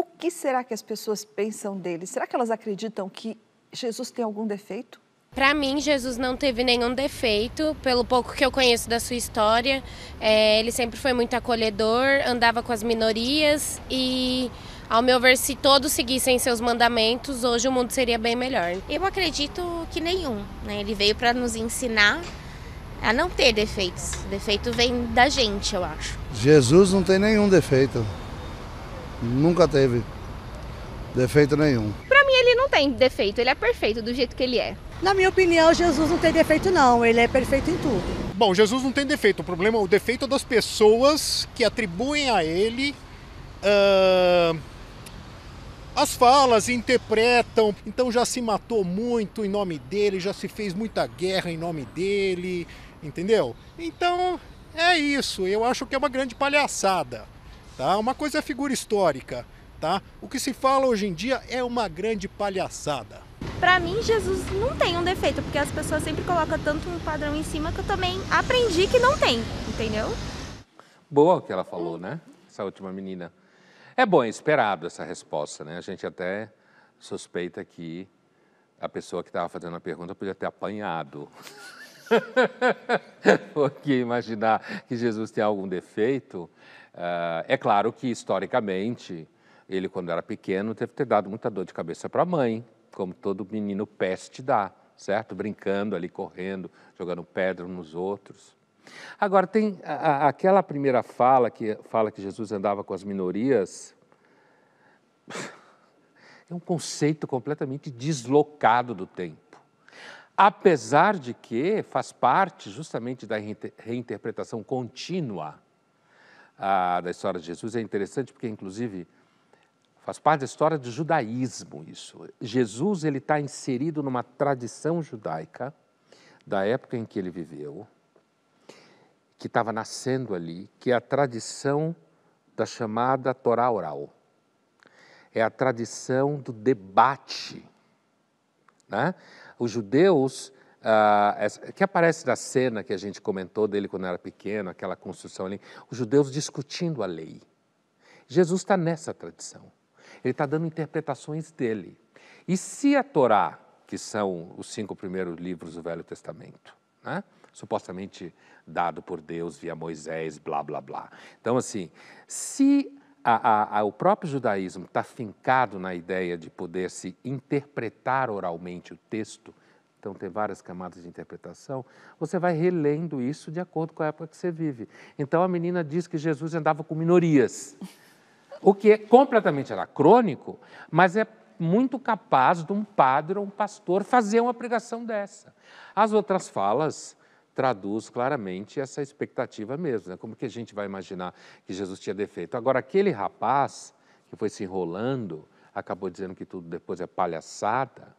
O que será que as pessoas pensam dele? Será que elas acreditam que Jesus tem algum defeito? Para mim, Jesus não teve nenhum defeito, pelo pouco que eu conheço da sua história. É, ele sempre foi muito acolhedor, andava com as minorias e, ao meu ver, se todos seguissem seus mandamentos, hoje o mundo seria bem melhor. Eu acredito que nenhum. Né? Ele veio para nos ensinar a não ter defeitos. O defeito vem da gente, eu acho. Jesus não tem nenhum defeito. Nunca teve defeito nenhum. Para mim ele não tem defeito, ele é perfeito do jeito que ele é. Na minha opinião, Jesus não tem defeito não, ele é perfeito em tudo. Bom, Jesus não tem defeito, o problema, é o defeito das pessoas que atribuem a ele uh, as falas, interpretam. Então já se matou muito em nome dele, já se fez muita guerra em nome dele, entendeu? Então é isso, eu acho que é uma grande palhaçada. Tá? Uma coisa é figura histórica. Tá? O que se fala hoje em dia é uma grande palhaçada. Para mim, Jesus não tem um defeito, porque as pessoas sempre colocam tanto um padrão em cima que eu também aprendi que não tem, entendeu? Boa que ela falou, né? Essa última menina. É bom, é esperado essa resposta, né? A gente até suspeita que a pessoa que estava fazendo a pergunta podia ter apanhado. Porque imaginar que Jesus tem algum defeito, ah, é claro que historicamente, ele quando era pequeno teve que ter dado muita dor de cabeça para a mãe, como todo menino peste dá, certo? Brincando ali, correndo, jogando pedra nos outros. Agora, tem a, aquela primeira fala que fala que Jesus andava com as minorias. É um conceito completamente deslocado do tempo apesar de que faz parte justamente da reinterpretação contínua ah, da história de Jesus. É interessante porque, inclusive, faz parte da história do judaísmo isso. Jesus ele está inserido numa tradição judaica da época em que ele viveu, que estava nascendo ali, que é a tradição da chamada Torá oral. É a tradição do debate, né? os judeus, ah, que aparece na cena que a gente comentou dele quando era pequeno, aquela construção ali, os judeus discutindo a lei. Jesus está nessa tradição. Ele está dando interpretações dele. E se a Torá, que são os cinco primeiros livros do Velho Testamento, né? supostamente dado por Deus via Moisés, blá, blá, blá. Então, assim, se a, a, o próprio judaísmo está fincado na ideia de poder se interpretar oralmente o texto, então tem várias camadas de interpretação, você vai relendo isso de acordo com a época que você vive. Então a menina diz que Jesus andava com minorias, o que é completamente anacrônico, mas é muito capaz de um padre ou um pastor fazer uma pregação dessa. As outras falas traduz claramente essa expectativa mesmo. Né? Como que a gente vai imaginar que Jesus tinha defeito? Agora, aquele rapaz que foi se enrolando, acabou dizendo que tudo depois é palhaçada.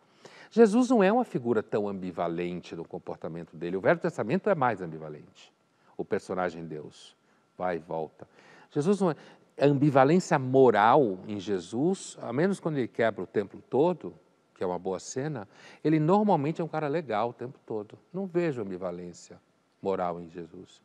Jesus não é uma figura tão ambivalente no comportamento dele. O Velho Testamento é mais ambivalente. O personagem Deus vai e volta. Jesus não é. A ambivalência moral em Jesus, a menos quando ele quebra o templo todo, que é uma boa cena, ele normalmente é um cara legal o tempo todo. Não vejo ambivalência moral em Jesus.